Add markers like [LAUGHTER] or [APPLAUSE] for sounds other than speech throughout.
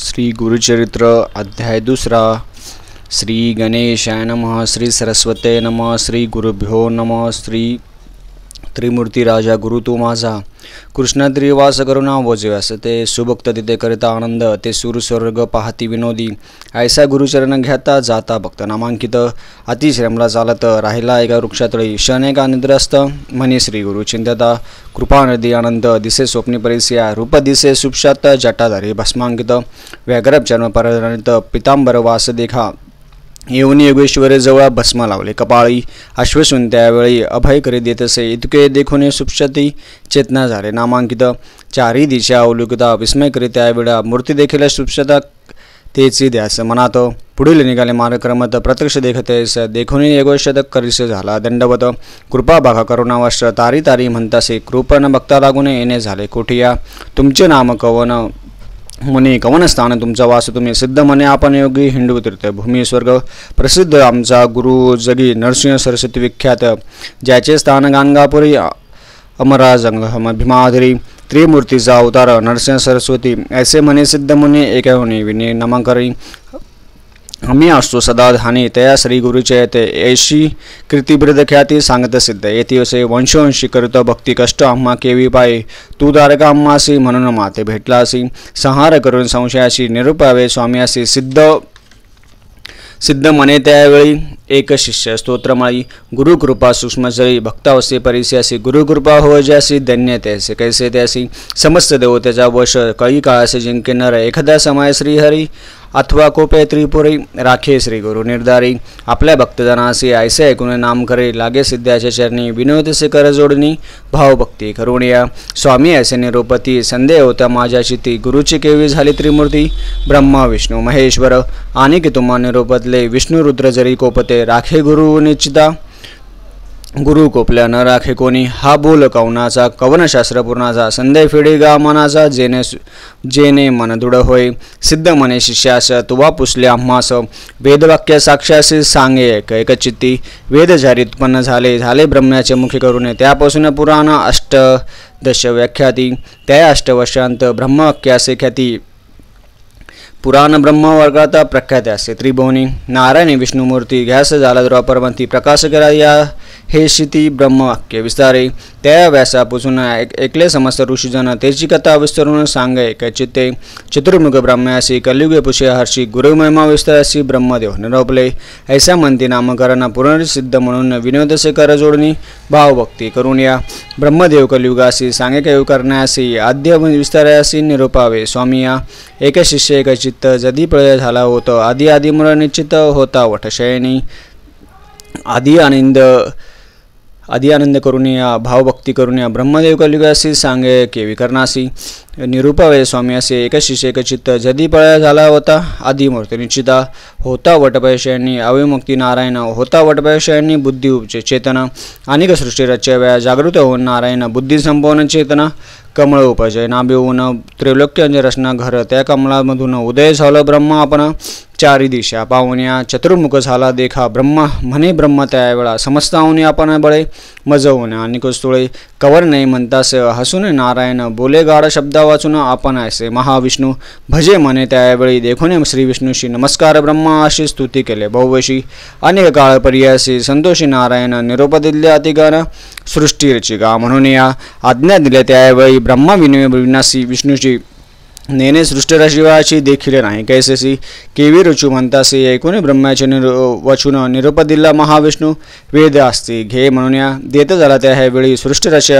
श्री गुरुचरित्र अध्याय दूसरा श्री गणेशाय नमः श्री सरस्वते नम श्री गुरुभ्यो नम श्री त्रिमूर्ती राजा गुरु तू माझा कृष्णाद्री वास नाव वोजव्यास ते सुभक्त तिथे करिता आनंद ते सुरस्वर्ग पाहती विनोदी ऐसा गुरुचरण घ्याता जाता भक्त नामांकित अतिश्रमला चालत राहिला एका वृक्षातळी क्षण एका निद्रस्त म्हणे श्री गुरु चिंतता कृपा नदी आनंद दिसे स्वप्नी परिस्या रूप दिसे सुपशात जटाधारी भस्मांकित व्याघ्रप जन्म परित पितांबर वास देखा येऊन जवळ भस्म लावले कपाळी आश्वसून त्यावेळी अभय करीत येत असे इतके देखून सुक्षती चेतना झाले नामांकित चारी दिशा अवलुकता विस्मय करीत त्यावेळा मूर्ती देखील सुपशता तेची द्यास मनात पुढील निघाले मार्गक्रमत प्रत्यक्ष देखतेस देखून योगशतक करीसे झाला दंडवत कृपा बाघा करुणावश्र तारी तारी म्हणतासे कृपण भक्ता लागून येणे झाले कोठिया तुमचे नाम कवन मने कवनस्थान तुमचा वास तुम्ही सिद्ध मने आपण योगी हिंडू तीर्थ भूमी स्वर्ग प्रसिद्ध आमचा गुरु जगी नरसिंह सरस्वती विख्यात ज्याचे स्थान गांगापुरी अमरा भीमाधरी त्रिमूर्तीचा अवतार नरसिंह सरस्वती ऐसे मने सिद्ध मुनी एक होणे करी आम्ही असतो सदा धानी तया श्री गुरुचे ते ऐशी कृतीब्रद ख्याती सांगत सिद्ध येती वंशवंशी करतो भक्ती कष्ट आम्हा केवी पाई तू दारका अम्मासी म्हणून माते भेटलासी संहार करून संशयाशी निरुपावे स्वामी सिद्ध सिद्ध मने त्यावेळी एक शिष्य स्तोत्रमाळी गुरुकृपा सूक्ष्म जरी भक्तावसे परिस्यासी गुरु गुरुकृपा हो ज्यासी धन्य तैसे कैसे त्यासी समस्त देव त्याचा वश कळी काळासे जिंके नर एखादा समाय श्रीहरी अथवा कोपे त्रिपुरी राखे श्री गुरु निर्धारी आपल्या भक्तजनासी ऐसे ऐकून नाम करे लागे सिद्ध्याचे चरणी विनोद से कर जोडणी भावभक्ती करुणिया या स्वामी ऐसे निरुपती संदेह होता माझ्या चिती गुरुची केवी झाली त्रिमूर्ती ब्रह्मा विष्णू महेश्वर आणि की तुम्हा निरोपतले विष्णु रुद्र जरी कोपते राखे गुरु निश्चिता गुरु कोपल्या न राखे कोणी हा बोल कवनाचा कवनशास्त्र पूर्णाचा संध्या फिडे गा मनाचा जेने जेने मनदुड होय सिद्ध मने शिष्यास तुवा पुसले आम्हास वेदवाक्य साक्षासी सांगे वेद वेद उत्पन्न झाले झाले ब्रह्म्याचे मुखी करून त्यापासून पुराण अष्ट दश व्याख्याती त्या अष्टवशांत ब्रह्मवाक्यासे ख्याती पुराण ब्रह्मवर्गात प्रख्यात असे त्रिभुवनी नारायण विष्णुमूर्ती घ्यास झाला द्रौपरमंती प्रकाश करा हे शिती ब्रह्मवाक्य विस्तारे त्या व्यासापासून एक एकले समस्त ऋषीजन त्याची कथा विस्तरून सांग एक चित्ते चतुर्मुख ब्रह्म्यासी कलियुगे पुषे हर्षी गुरुमहिमा विस्तारसी ब्रह्मदेव निरोपले ऐसा म्हणती नामकरण पुनर्सिद्ध म्हणून से कर जोडणी भावभक्ती करून या ब्रह्मदेव कलियुगासी सांगे कयु करण्यासी आद्य विस्तारासी निरूपावे स्वामी या एक शिष्य एक चित्त जदी प्रय झाला होतं आधी मुळ निश्चित होता वटशयनी आदि आनंद आदि आनंद या भावभक्ती करुणिया ब्रह्मदेव कलिगासी सांगे केवी करणासी निरुपावे स्वामी असे एक शिष्य जधी पळया झाला होता आदिमूर्ती निश्चिता होता वटपयशयांनी अविमुक्ती नारायण होता वटपयशयांनी बुद्धी उपचे चेतना अनेक सृष्टी वेळा जागृत होऊन नारायण बुद्धी संपवून चेतना कमळ उपजय होऊन त्रिलोक्य रचना घर त्या कमळामधून उदय झालं ब्रह्म आपण चारी दिशा पाहुण्या चतुर्मुख झाला देखा ब्रह्मा म्हणे ब्रह्म त्यावेळा समस्ताहुनी आपण बळे मजवून आणि कुस्तुळे कवर नाही म्हणतास हसून नारायण बोले गाड शब्दा वाचून आपण असे महाविष्णू भजे म्हणे त्यावेळी देखून श्री विष्णूशी नमस्कार ब्रह्मा अशी स्तुती केले बहुवशी अनेक काळ पर्यासी संतोषी नारायण निरोप दिले अतिगान सृष्टी रचिका म्हणून या आज्ञा दिल्या त्यावेळी ब्रह्मा विनय विनाशी विष्णूशी नाही देखील नाही కైసేసి रुचू రుచు म्हणतासी ऐकून ब्रह्माचे वचून निरुपदिला महाविष्णू वेद असते घे म्हणून या देत झाला त्या ह्यावेळी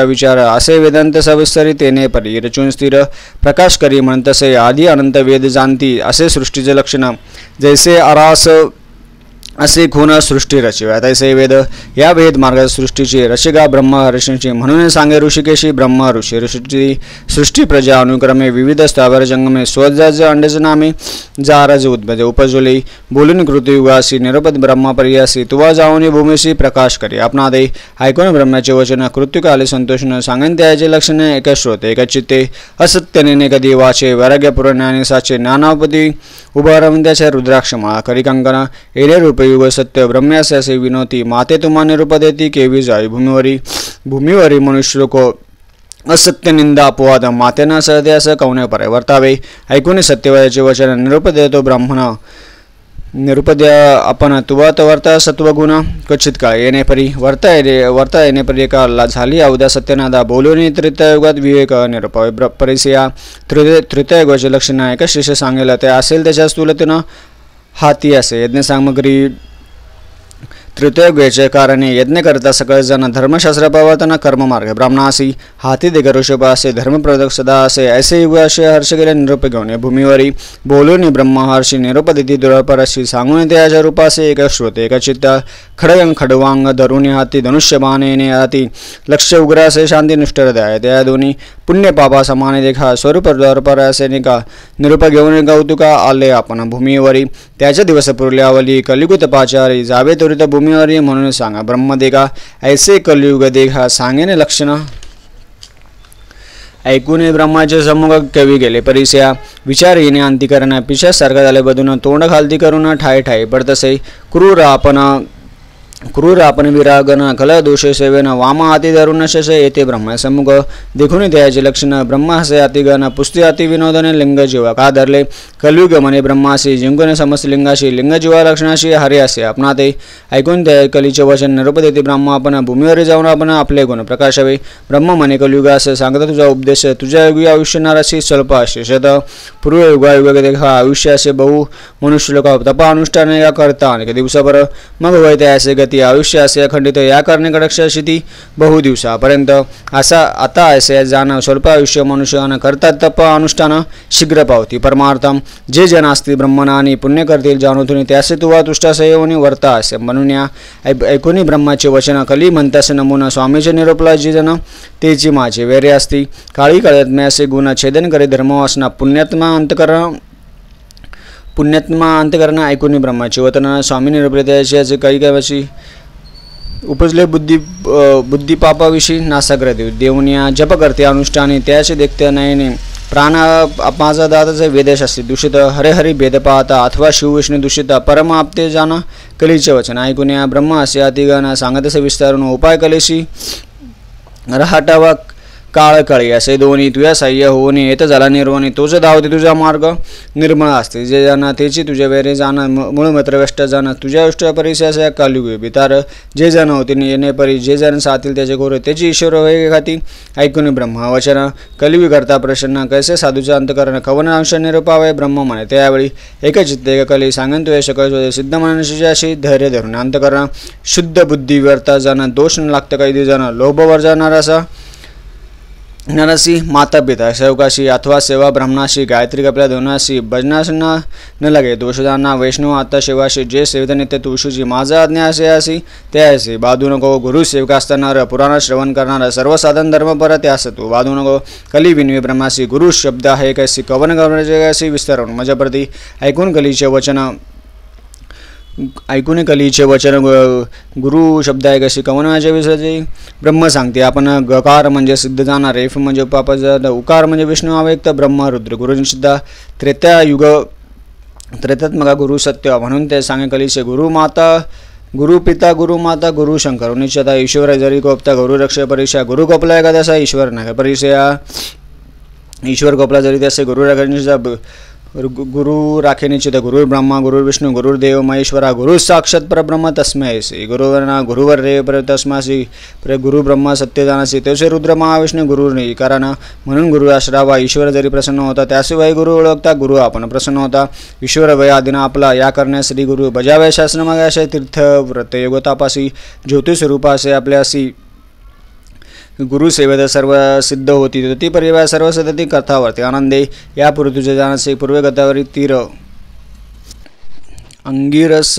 विचार असे वेदांत तेने परी रचून स्थिर प्रकाश करी म्हणतसे आदी अनंत वेद जाणती असे सृष्टीचे लक्षण जैसे अरास असे खून सृष्टी रचिव्या तैसे वेद या वेद मार्गात सृष्टीची रचिका ब्रह्म ऋषींची म्हणून सांगे ऋषिकेशी ब्रह्म ऋषी ऋषी सृष्टी प्रजा अनुक्रमे विविध स्थावर जंगमे स्वजाज अंडजनामे जारज उद्भजे उपजुली बोलून उगासी निरुपद ब्रह्म परियासी तुवा जाऊन भूमिशी प्रकाश करी आपणा दे ऐकून ब्रह्माचे वचन कृत्युकाले संतोषनं सांगेन त्याचे लक्षणे एक श्रोते एक चित्ते असत्यने कधी वाचे वैराग्यपूर्ण ज्ञानी साचे नानापदी उभारवून रुद्राक्ष माळा करी कंकणा एरे युग सत्य ब्रह्म्यास असे माते तुम्हा निरूप देती केवी जाई भूमीवरी भूमीवरी मनुष्य लोक असत्य निंदा अपवाद मातेना सहदे असं पर वर्तावे ऐकून सत्यवादाचे वचन निरूप देतो ब्राह्मण निरुपद्या आपण तुवात वर्ता सत्वगुण क्वचित का येणे परी वर्ता येणे वर्ता येणे परी झाली अवद्या सत्यनादा बोलून तृतयुगात विवेक निरुपय परिसिया तृत तृतयुगाचे लक्षण एक शिष्य सांगेल ते असेल त्याच्या तुलतेनं हाती ती असे यज्ञसामग्री त्रयोगेचे कारणे यज्ञ करता जण धर्मशास्त्र प्रवर्तन कर्ममार्ग ब्राह्मणासी हाती ऋषभ असे धर्मप्रदक सदा असे ऐसे युग असे हर्ष गेले निरूप घेऊन भूमीवरी बोलून ब्रह्महर्षी निरुपदिती दुरापरशी सांगून त्याच्या रूपासे एक श्रोते एक चित्त खडगं खडवांग धरून हाती बाणेने हाती लक्ष उग्र असे शांती निष्ठ हृदय त्या दोन्ही पुण्य पापा समाने देखा स्वरूप दुरपर असे निका निरूप घेऊन कौतुका आले आपण भूमिवरी त्याच्या दिवस पुरल्यावली कलिगुत पाचारी जावे त्वरित म्हणून सांगा ब्रह्मदेगा ऐसे कलयुग देखा सांगेने लक्षण ऐकून ब्रह्माचे समोर कवी गेले परिसया विचार येणे अंतिकरण पिशा सारखा झाले बधून तोंड खालती करून ठाय ठाय पडतसे क्रूर आपण क्रूर आपण विरागना कल दोष सेवेन वामा अतिदारुण शसे येथे ब्रह्मसमुख देखून लक्षण ब्रह्मासे अतिगण पुस्ती अतिविनोदने लिंग जीवा का धरले कलयुग म्हणे ब्रह्माशी जिंकून समस्त लिंगाशी लिंग जीवा लक्षणाशी हरे असे आपणाते ऐकून द्याय कलीचे वचन निरूप देते आपण भूमीवर जाऊन आपण आपले गुण प्रकाशावे ब्रह्म म्हणे कलयुगास सांगता तुझा उपदेश तुझ्या युगी आयुष्य नाराशी स्वल्प शेषत पूर्व युगायुग देखा आयुष्य असे बहु मनुष्य लोक तपा अनुष्ठान या करता अनेक दिवसाभर मग वय त्या असे ती आयुष्य असे अखंडित या ती शेती बहुदिवसापर्यंत असा आता असे जाणं स्वल्प आयुष्य मनुष्यानं करतात तप अनुष्ठानं शीघ्र पावती परमार्थम जे जन असतील ब्रह्मनानी पुण्य करतील जाणवतुनी त्यासे तुवा तुष्टासयोनी वर्ता असे म्हणून या ऐकुनी ब्रह्माचे वचन कली म्हणतास नमुना स्वामीचे निरोपला जे जन तेची माझे वैर्य असती काळी काळात असे गुण छेदन करे धर्म पुण्यात्मा अंतकरण पुण्यात्मा अंतकरण ऐकून ब्रह्माची वतना स्वामी निरप्रत्याशी असे काही गावाशी उपजले बुद्धी बुद्धिपापाविषयी नासाग्र देव देवनिया जप करते अनुष्ठाने त्याचे देखते नयने प्राण माझा दादाचे वेदेश असते दूषित हरेहरि भेद पाहता अथवा शिवविष्णू दूषित परमाप्ते जाना कलीचे वचन ऐकून ब्रह्म असे सांगत असे विस्तारून उपाय कलेशी रहाटावा काळकळी असे दोन्ही तुझ्या साह्य होऊन येत झाला निर्वणी तुझं धावते तुझा मार्ग निर्मळ असते जे जाणार त्याची तुझ्या वेरे जाणं मूळ व्यष्ट जाणं तुझ्या अष्ट परिसर कालयुगे बितार जे जण होते येणे परी जे जण साथील त्याचे गोरे त्याची ईश्वर वैगे खाती ऐकून वचन कलिवी करता प्रसन्न कैसे साधूचा अंतकरण कवन अंश निरूपावे ब्रह्म म्हणे त्यावेळी एक चित्त एक कली सांगन तुझे शकल सिद्ध मनुष्याशी धैर्य धरून अंतकरण शुद्ध बुद्धी व्यर्था जाणं दोष न लागतं काही जाणं लोभवर जाणार असा नरसिंह माता पिता सेवकाशी अथवा सेवा ब्राह्मणाशी गायत्री कपल्या धोनाशी भजनासना न लगे दोषदाना वैष्णव आता शिवाशी जे सेवित नेते माझा आज्ञा असे ते असे बाधू नको गुरु सेवका असताना पुराण श्रवण करणारं सर्व साधन धर्म परत असतो बाधू नको कली विनवी ब्रह्माशी गुरु शब्द आहे कशी कवन करण्याचे कैसी विस्तारून माझ्याप्रती ऐकून कलीचे वचन ऐकून कलीचे वचन गुरु शब्द आहे कशी कवन माझ्या विषयाचे ब्रह्म सांगते आपण गकार म्हणजे सिद्ध जाणार रेफ म्हणजे जर उकार म्हणजे विष्णू तर ब्रह्म रुद्र गुरुजी सुद्धा त्रेत्या युग त्रेत्यात्मका गुरु सत्य म्हणून ते सांगे कलीचे गुरु माता गुरु पिता गुरु माता गुरु शंकर उनिश्चता ईश्वर जरी गोपता गुरु रक्ष परीक्षा गुरु गोपला एखादा ईश्वर नाही परीक्षा ईश्वर गोपला जरी त्याचे गुरु रक्षा गुरु राखेनिचित गुरुर् ब्रह्मा गुरुर्विष्णू गुरुर्देव महेश्वरा गुरु साक्षात परब्रह्म तस्मय श्री गुरुवरना गुरुवर रे पर तस्मा प्र गुरु ब्रह्मा सत्यदानासी तसे रुद्र महाविष्णू ने कारण म्हणून गुरु आश्रावा ईश्वर जरी प्रसन्न होता त्याशिवाय गुरु ओळखता गुरु आपण प्रसन्न होता ईश्वर आदिना आपला या करण्यास श्री गुरु बजावे असे तीर्थ व्रत व्रतयोगतापासी असे आपल्यासी गुरुसेवेत सर्व सिद्ध होती ती परिवार सर्व सतती कथावरती आनंदे या जाणसे पूर्वे कथावरी तीर अंगिरस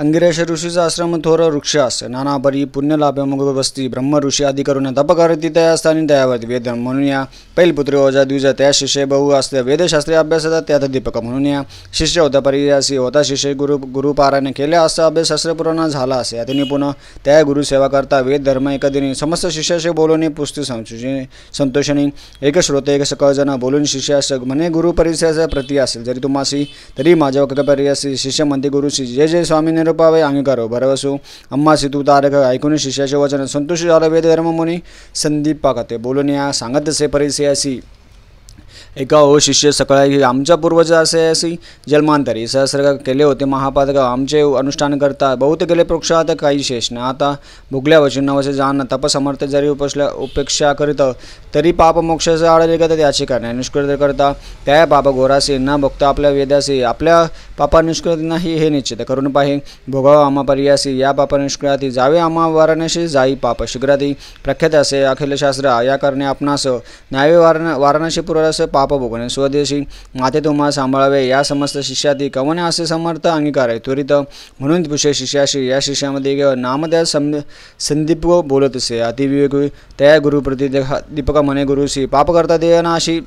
अंगिरेश ऋषीचा आश्रम थोर वृक्ष आस नानापरी परी पुण्यलाभे ब्रह्म ऋषी आदी करून तप करती त्या स्थानी त्यावरती वेद म्हणून या पैलपुत्री ओजा द्विज त्या शिष्य बहु असते वेदशास्त्रीय अभ्यासाचा त्यात दीपक म्हणून या शिष्य होता परियासी होता शिष्य गुरु गुरुपाराने केले असता अभ्यासशास्त्र पूर्ण झाला असे या पुन्हा त्या गुरुसेवा करता वेद धर्म एकदिनी समस्त शिष्याशी बोलून पुस्ती संशोषिणी संतोषणी एक श्रोते एक सकळजण बोलून शिष्यास म्हणे गुरु परिचयाचा प्रती असेल जरी तुम्हासी तरी माझ्या वकपर्यासी शिष्य गुरु गुरुशी जे जे स्वामीने నిరుపావై అంగీకారో భరవసు अम्मा सितू तारक ऐकून शिष्याचे वचन संतोष झाला वेदधर्ममुनी संदीप पाकते बोलून या सांगत से परिसयासी एका हो शिष्य सकाळी आमच्या पूर्वज असे असे जन्मांतरी सहस्र केले होते महापादक आमचे अनुष्ठान करता बहुत गेले प्रोक्षात काही शेष नाही आता भुगल्या वचनावसे जाण तपसमर्थ जरी उपसल्या उपेक्षा करीत तरी पाप मोक्ष आढळले करतात याची कारण निष्कृत करता त्या पाप गोरासी न भोगता आपल्या वेदासी आपल्या पापा निष्कृत नाही हे निश्चित करून पाहि भोगाव आम्हा पर्यासी या पापा निष्कृती जावे आम्हा वाराणसी जाई पाप शीघ्राती प्रख्यात असे अखिलशास्त्र या कारणे आपणास न्यावे वारण वाराणसी पुरास पाप पाप भोगणे स्वदेशी माते तुम्हा सांभाळावे या समस्त शिष्याती कवने असे समर्थ अंगीकार आहे त्वरित म्हणून पुषे शिष्याशी या शिष्यामध्ये केवळ नाम त्या संदीप बोलत असे अतिविवेक त्या गुरुप्रती दीपका मने गुरुशी पाप करता देनाशी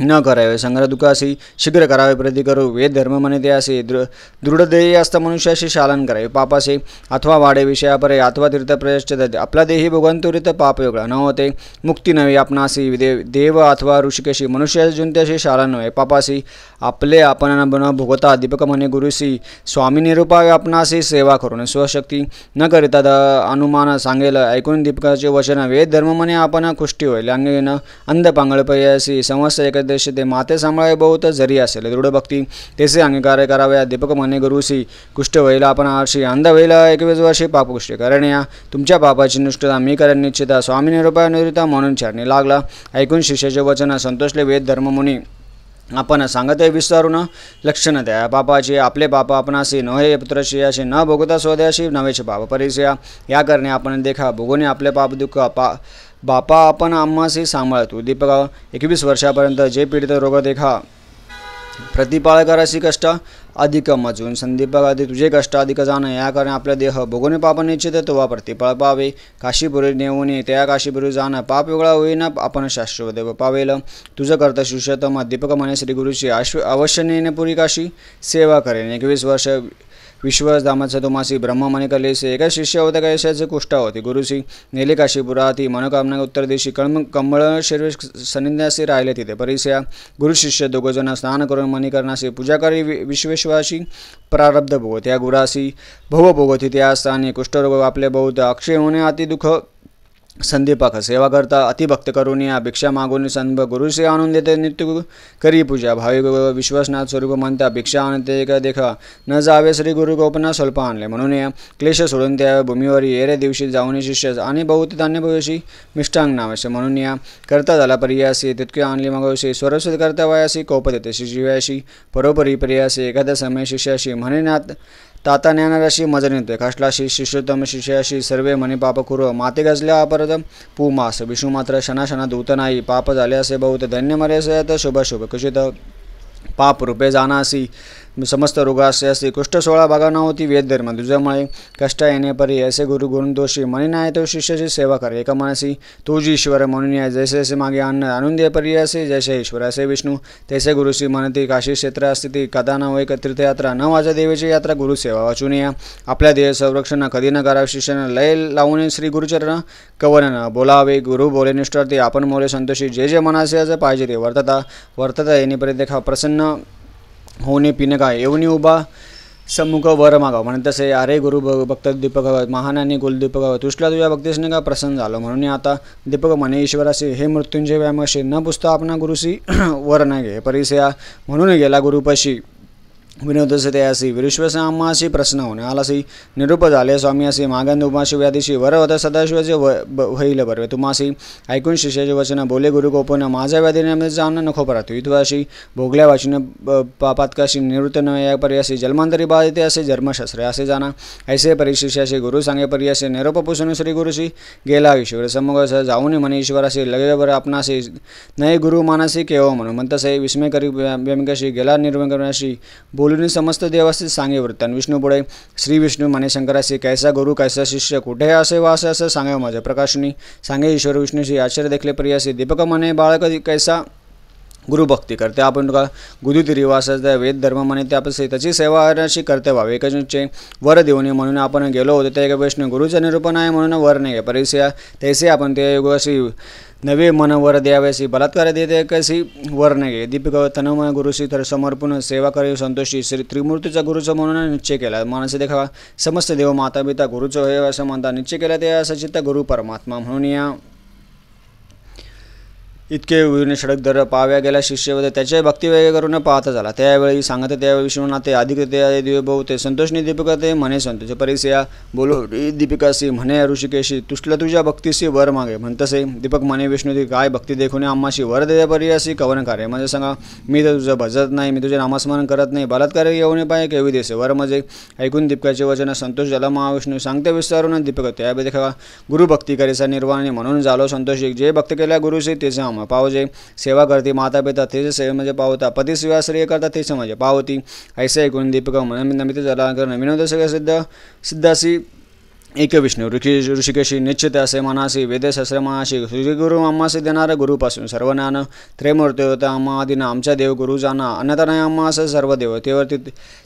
न करावे संग्रह दुःखासी शीघ्र करावे प्रती करू वेद धर्म म्हणे ते असे दृ दृढदेही असता मनुष्याशी शालन करावे पापासे अथवा वाडे विषयापरे अथवा तीर्थप्रयश्चित आपला देही पाप योगळा न होते मुक्ती नव्हे आपणासी देव देव अथवा ऋषिकेशी मनुष्याशी जुंत्याशी शालन नव्हे पापासी आपले आपण न भोगता दीपक म्हणे गुरुसी स्वामी निरूपावे आपणासी सेवा करून स्वशक्ती न करिता द अनुमान सांगेल ऐकून दीपकाचे वचन वेद धर्म म्हणे आपण कुष्टी होय अंध पयसी समस्त एक देश दे माते सांभाळे बहुत जरी असेल दृढ भक्ती तेसे अंगीकार कराव्या दीपक माने गुरुसी कुष्ठ वहिला आपण आरशी अंध वहिला एकवीस वर्षी कारण या तुमच्या पापाची निष्ठता मी करण निश्चिता स्वामी निरुपाय निरुता म्हणून चरणी लागला ऐकून शिष्याचे वचन संतोषले वेद धर्ममुनी आपण सांगत आहे विसरून लक्षण द्या बापाची आपले पापा न नव्हे पुत्रशी असे न भोगता स्वदेशी नव्हेचे पाप परिसया या करणे आपण देखा भोगोने आपले पाप दुःख पा बापा आपण आम्हाशी सांभाळतो दीपका एकवीस वर्षापर्यंत जे पीडित रोग प्रतिपाळ प्रतिपाळकराशी कष्ट अधिक मजून संदीपक आधी तुझे कष्ट अधिक जाणं या कारण आपला देह भोगवणे पापन निश्चित तोवा प्रतिपाळ पावे काशीपुरी ने त्या काशीपुरी जाणं पाप वेगळा होईना आपण शाश्वदेव पावेल तुझं करता शिष्यतम दीपक म्हणे श्री गुरुची आश्व अवश्य नेणे पुरी काशी सेवा करेन एकवीस वर्ष विश्वास दामाचा तोमासी ब्रह्ममणिकलेसी एका शिष्य होता का यशाचे कुष्ठा होती गुरुसी नेले काशी ती मनोकामना उत्तर देशी कम कमळ शरीर सनिन्यासी राहिले तिथे परिसया गुरु शिष्य दोघजना स्नान करून से पूजा करी विश्वेश्वराशी प्रारब्ध भोगत या गुरासी भव भोगत तिथे स्थानी कुष्ठरोग आपले बहुत अक्षय होणे अति दुःख सेवा करता अतिभक्त करुणी भिक्षा मागून संभ गुरुसे आणून देते नित्य करी पूजा भावी विश्वासनाथ स्वरूप म्हणता भिक्षा आणते का देखा न जावे श्री गुरु गोपना स्वल्प आणले म्हणून क्लेश सोडून त्या भूमीवर येरे दिवशी जाऊन शिष्य आणि बहुत धान्य भविष्य मिष्टांग म्हणून या करता झाला परियासी तितके आणली मगवशी स्वरस्वत करता वयासी कोप देते शिवायाशी परोपरी प्रियासी एखाद्या समय शिष्याशी म्हणेनात ताता ज्ञानराशी मजनित खासलाशी शिष्योत्तम शिष्याशी सर्वे पाप कुरु माते गजल्या अपरत पूमास मात्र शना शना दूत नाही पाप झाले असे बहुत धन्य मरेसे शुभ शुभ कुशित पाप रूपे जानासी समस्त रोगास असे सोळा बागा होती वेद धर्म तुझ्यामुळे कष्ट येणे परी असे गुरु गुरुदोषी म्हणे आहे तो शिष्याची सेवा कर एका मनसी तुझी ईश्वर म्हणून या जैसे जैसे मागे अन्न आणून दे परी असे जैसे ईश्वर असे विष्णू तैसे गुरुशी म्हणते काशी क्षेत्र असते कदा न एक तीर्थयात्रा न वाजा देवीची यात्रा गुरुसेवा वाचून या आपल्या देह संरक्षण कधी न करावे शिष्यानं लय लावून श्री गुरुचरण कवन बोलावे गुरु बोले निष्ठरते आपण मोले संतोषी जे जे मनासे पाहिजे ते वर्तता वर्तता येणेपर्यंत देखा प्रसन्न होणे पिणे काय येऊनी उभा समुख वर मागाव म्हणत तसे अरे गुरु भक्त दीपक महानाने कुलदीपक तुष्ला तुझ्या भक्तीसने का प्रसन्न झालो म्हणून आता दीपक म्हणे ईश्वराशी हे मृत्यूंचे व्यायामाशी न पुसता आपणा गुरुशी [CLEARS THROAT] वर नाही घे परिसया म्हणून गेला गुरुपाशी विनोदस्य असी विश्वसामाशी प्रश्न होणे आलासी निरूप झाले स्वामी असे मागंद उमाशी व्याधीशी वर होता सदाशिवाचे व होईल बरवे तुम्हाशी ऐकून शिष्याचे वचन बोले गुरु गोपन माझ्या व्याधीने जाणं नको परतू इतवाशी भोगल्या वाचून कशी निवृत्त न या पर्यासी जन्मांतरी बाधिते असे जन्मशास्त्र असे जाणा ऐसे परी शिष्याशी गुरु सांगे परी असे निरोप पुसून श्री गुरुशी गेला ईश्वर समोर जाऊन म्हणे ईश्वर असे वर आपणाशी नये गुरु मानासी केव म्हणून म्हणतसे विस्मय करी व्यमकाशी गेला निर्मकशी बो बोलून समस्त देवासी सांगे वृत्तान विष्णू पुढे श्री विष्णू माने शंकराशी कैसा गुरु कैसा शिष्य कुठे असे वा असे असं सांगे माझे प्रकाशनी सांगे ईश्वर विष्णूशी आश्चर्य देखले प्रियासी दीपक माने बाळक कैसा गुरु भक्ती करते आपण का गुरुतिरी वेद धर्म म्हणे आपण त्याची सेवा अशी करते व्हावे एकजूचे वर देऊन म्हणून आपण गेलो होतो ते एक वैष्णव गुरुचं निरूपण आहे म्हणून वर नाही परिसया तैसे आपण ते योगाशी नवे वर द्यावेसी बलात्कार देते कशी वर्ण घे दीपिका तनमय गुरुशी तर समर्पण सेवा करे संतोषी श्री त्रिमूर्तीचा गुरुचं म्हणून निश्चय केला मानसे देखावा समस्त देव माता पिता गुरुचं हे असं म्हणता निश्चय केला ते असं चित्त गुरु परमात्मा म्हणून या इतके विविध षडक दर पाव्या गेला शिष्यवध भक्ती भक्तिवेग करून पाहता झाला त्यावेळी सांगत त्यावेळी ते अधिक ते दिवभाऊ ते संतोषनी दीपिका ते म्हणे संतोष परिसया बोलो दीपिकासी म्हणे ऋषिकेशी तुष्टला तुझ्या भक्तीशी वर मागे म्हणतसे दीपक म्हणे विष्णू ती काय भक्ती देखून आम्हाशी वर दे परियासी कवन कार्य म्हणजे सांगा मी तर तुझं भजत नाही मी तुझे नामस्मरण करत नाही बलात्कार नये पाय केवी देसे वर म्हणजे ऐकून दीपकाचे वचन संतोष झाला महाविष्णू सांगते विस्तारून दीपक त्यावेळी देखा भक्ती करेसा निर्वाणी म्हणून झालो संतोष जे भक्त केल्या गुरुशी तेचे पावजे सेवा करते माता पिता तेच सेवा म्हणजे पावता पती सेवा श्रेय करता म्हणजे पावती म्हणजे पाहती ऐश दीपक नमित जला विनोद सिद्ध सिद्धाशी एक विष्णू ऋषी ऋषिकेशी निश्चित असे मनासी वेदे असे मनाशी गुरु अम्मासी देणाऱ्या गुरुपासून सर्व ज्ञान त्रेमूर्ती होता अम्मा आदिना आमच्या देव गुरु जाना अन्यथा अम्मा असं सर्व देव तेवर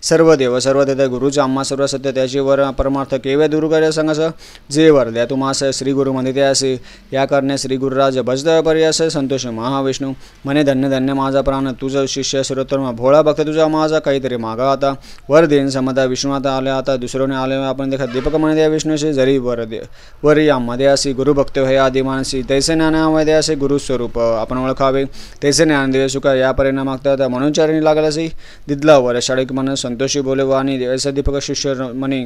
सर्व देव सर्व देते गुरुचा अम्मा सर्व सत्य त्याची वर परमार्थ केवे करे संघास जे वर द्या तुम्हास श्री गुरु ते असे या करणे श्री गुरुराज परी असे संतोष महाविष्णू मने धन्य धन्य माझा प्राण तुझं शिष्य सर्वोत्तम भोळा भक्त तुझा माझा काहीतरी मागा आता वर देईन समजा विष्णू आता आल्या आता दुसऱ्याने आले आपण देखा दीपक म्हणे विष्णू वर जरी वर या मध्ये असे गुरुभक्त हे हो आदिमानसी तैसे ज्ञानामध्ये असे गुरुस्वरूप आपण ओळखावे तैसे ज्ञान सुख या परिणाम होता म्हणून चरणी लागला असे दिदला वर शाळेक मन संतोषी बोलेवा आणि देवाचा शिष्य मनी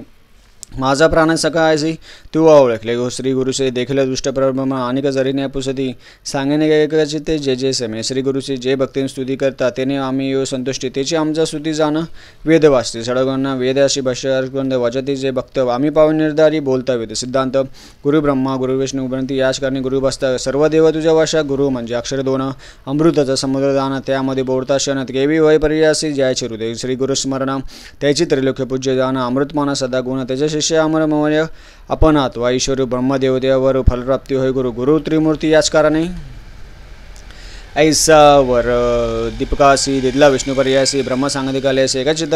माझा प्राण सी तू ओळखले गो श्री गुरुश्री देखील दुष्ट प्रभ्रमा अनेक जरीने पुसती सांगेने कदाचित ते जे जे समे श्री गुरुची जे भक्तीने स्तुती करता त्याने आम्ही यो संतुष्टी त्याची आमचा स्तुती जाणं वेद वाचते सडगांना वेद अशी भाषा वाचते जे भक्त आम्ही पावन निर्धारी बोलता वेद सिद्धांत गुरु ब्रह्मा गुरु विष्णू ग्रंथी याच कारणे गुरु बसता सर्व देव तुझ्या वाशा गुरु म्हणजे अक्षर दोन अमृताचा दान त्यामध्ये बोलता शनत केवी वय पर्यासी जय हृदय श्री गुरुस्मरण त्याची त्रिलोक्य पूज्य दान अमृतमाना सदा गुण त्याच्याशी अपनात्मदेव देवहरू फल प्राप्ति होइन त्रिमूर्ति याचकार नै ऐसा वर दीपकासी दिदला विष्णू पर्यासी सांगतिकाले से एका चित्त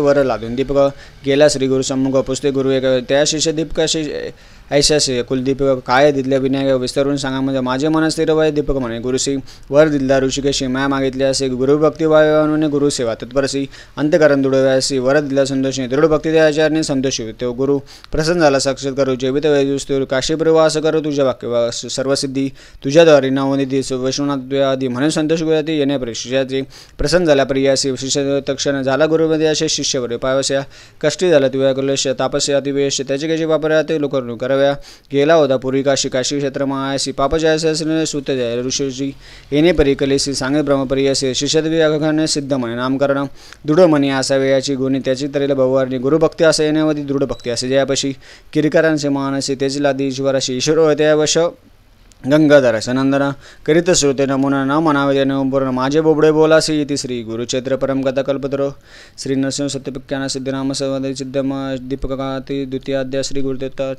वर लादून दीपक गेला श्री गुरु सम्मुख पुस्ते गुरु एक त्या शिष्य दीपकाशी ऐशासे कुलदीप काय दिदल्या विनायक विस्तारून सांगा म्हणजे माझे मन स्थिर वय दीपक म्हणे गुरुसी वर दिला ऋषिकेशी माया मागितली असे गुरुभक्ती गुरु गुरुसेवा तत्परसी अंतकरण दुडव्यासी वर दिला संतोषी दृढ भक्ती त्याच्याने संतोषी तो गुरु प्रसन्न झाला साक्षात करू जेवित वैदुस्तूर काशी प्रवास करू तुझ्या वाक्य सर्वसिद्धी तुझ्याद्वारे नवनिधी वैष्णवनाथ आदी म्हणून संतोष गुरुती येणे शिष्याची प्रसन्न झाला प्रियासी शिष्य तक्षण झाला गुरुमध्ये असे शिष्यवर पावस्या कष्टी झाला तुव्या कुलश तापस्या अतिवेश त्याची कशी वापरा ते लोकरणू कराव्या गेला होता पूर्वी काशी काशी क्षेत्र महायासी पापजयासी सूत जय ऋषीजी येणे परिकलेसी सांगे ब्रह्मप्रियासी शिष्यत्वी सिद्ध म्हणे नामकरण दृढ म्हणे असावे याची गुणी त्याची तरी भवारणी गुरुभक्ती असे येण्यावधी दृढ भक्ती असे जयापशी किरकरांचे मानसे त्याची लादी ईश्वराशी ईश्वर होते वश ગંગાધર સનંદન કરિત શ્રુતે નમૂના ન મનાવે તેને પૂર્ણ માજે બોબડે બોલાસી ઇતિ શ્રી ગુરુક્ષેત્ર પરમ ગત કલ્પતરો શ્રી નરસિંહ સત્યપિક્યાના સિદ્ધનામ સવાદ સિદ્ધમ દીપકાતિ દ્વિતીયાધ્યાય શ્રી ગુરુદેવતા